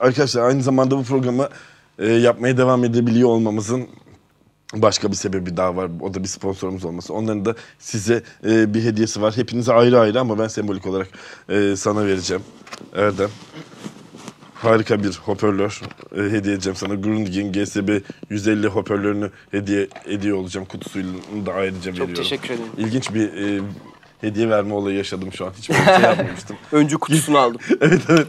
Arkadaşlar aynı zamanda bu programı e, yapmaya devam edebiliyor olmamızın başka bir sebebi daha var. O da bir sponsorumuz olması. Onların da size e, bir hediyesi var. Hepinize ayrı ayrı ama ben sembolik olarak e, sana vereceğim. Erdem. Harika bir hoparlör e, hediye edeceğim sana. Grundig'in GSB 150 hoparlörünü hediye ediyor olacağım. Kutusunu da ayrıca Çok veriyorum. Çok teşekkür ederim. İlginç bir e, hediye verme olayı yaşadım şu an. Hiç böyle şey yapmamıştım. Öncü kutusunu aldım. evet evet.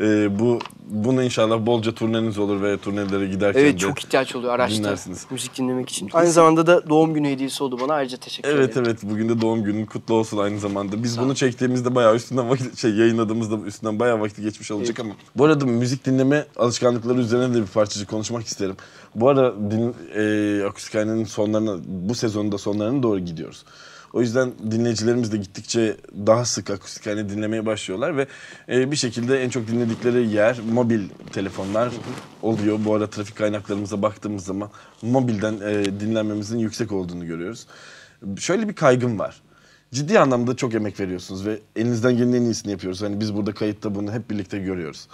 Ee, bu bunu inşallah bolca turneniz olur ve turnelere giderken Evet de çok ihtiyaç oluyor araçta. Dinlersiniz. Müzik dinlemek için. Aynı zamanda da doğum günü hediyesi oldu bana. Ayrıca teşekkür evet, ederim. Evet evet. Bugün de doğum günün kutlu olsun aynı zamanda. Biz Sağ bunu çektiğimizde bayağı üstünden vakit, şey yayınladığımızda üstünden bayağı vakit geçmiş olacak evet. ama. Bu arada müzik dinleme alışkanlıkları üzerine de bir parçacık konuşmak isterim. Bu arada din, e, Akustik sonlarına, bu sezonun da sonlarına doğru gidiyoruz. O yüzden dinleyicilerimiz de gittikçe daha sık akustik halini dinlemeye başlıyorlar ve e, bir şekilde en çok dinledikleri yer mobil telefonlar oluyor. Bu arada trafik kaynaklarımıza baktığımız zaman mobilden e, dinlenmemizin yüksek olduğunu görüyoruz. Şöyle bir kaygım var ciddi anlamda çok emek veriyorsunuz ve elinizden gelen en iyisini yapıyoruz. Hani biz burada kayıtta bunu hep birlikte görüyoruz.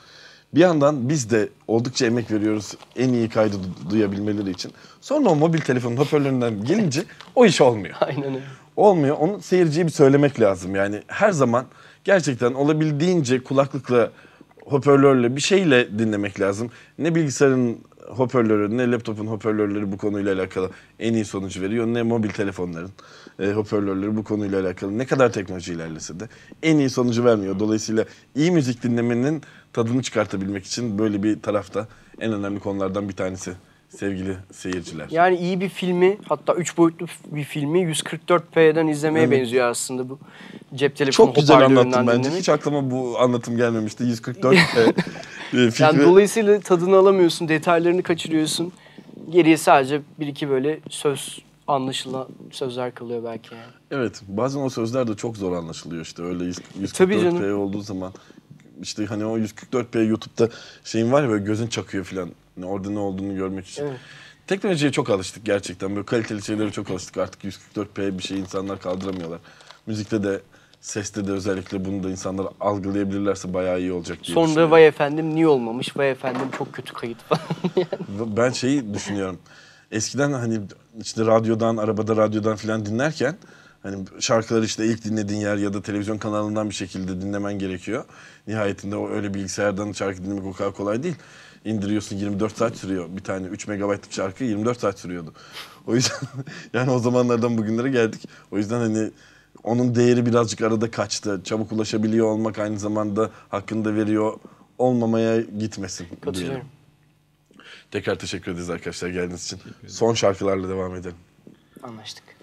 Bir yandan biz de oldukça emek veriyoruz en iyi kaydı du- duyabilmeleri için. Sonra o mobil telefonun hoparlöründen gelince o iş olmuyor. Aynen öyle. Olmuyor. Onu seyirciye bir söylemek lazım. Yani her zaman gerçekten olabildiğince kulaklıkla, hoparlörle bir şeyle dinlemek lazım. Ne bilgisayarın hoparlörü ne laptopun hoparlörleri bu konuyla alakalı en iyi sonuç veriyor ne mobil telefonların e, hoparlörleri bu konuyla alakalı ne kadar teknoloji ilerlese de en iyi sonucu vermiyor. Dolayısıyla iyi müzik dinlemenin tadını çıkartabilmek için böyle bir tarafta en önemli konulardan bir tanesi sevgili seyirciler. Yani iyi bir filmi hatta 3 boyutlu bir filmi 144p'den izlemeye evet. benziyor aslında bu cep telefonu Çok güzel anlattın bence. Dinlemek. Hiç aklıma bu anlatım gelmemişti. 144p Fikri... Ee, yani dolayısıyla tadını alamıyorsun, detaylarını kaçırıyorsun. Geriye sadece bir iki böyle söz anlaşılan sözler kalıyor belki yani. Evet bazen o sözler de çok zor anlaşılıyor işte öyle 144p olduğu zaman. işte hani o 144p YouTube'da şeyin var ya böyle gözün çakıyor falan. Hani orada ne olduğunu görmek için. Evet. Teknolojiye çok alıştık gerçekten. Böyle kaliteli şeylere çok alıştık. Artık 144p bir şey insanlar kaldıramıyorlar. Müzikte de Seste de özellikle bunu da insanlar algılayabilirlerse bayağı iyi olacak diye Sonra düşünüyorum. vay efendim niye olmamış? Vay efendim çok kötü kayıt falan yani. Ben şeyi düşünüyorum. Eskiden hani işte radyodan, arabada radyodan filan dinlerken hani şarkıları işte ilk dinlediğin yer ya da televizyon kanalından bir şekilde dinlemen gerekiyor. Nihayetinde o öyle bilgisayardan şarkı dinlemek o kadar kolay değil. İndiriyorsun 24 saat sürüyor. Bir tane 3 megabaytlık şarkı 24 saat sürüyordu. O yüzden yani o zamanlardan bugünlere geldik. O yüzden hani onun değeri birazcık arada kaçtı. Çabuk ulaşabiliyor olmak aynı zamanda hakkını da veriyor olmamaya gitmesin. Katılıyorum. Tekrar teşekkür ederiz arkadaşlar geldiğiniz için. Son şarkılarla devam edelim. Anlaştık.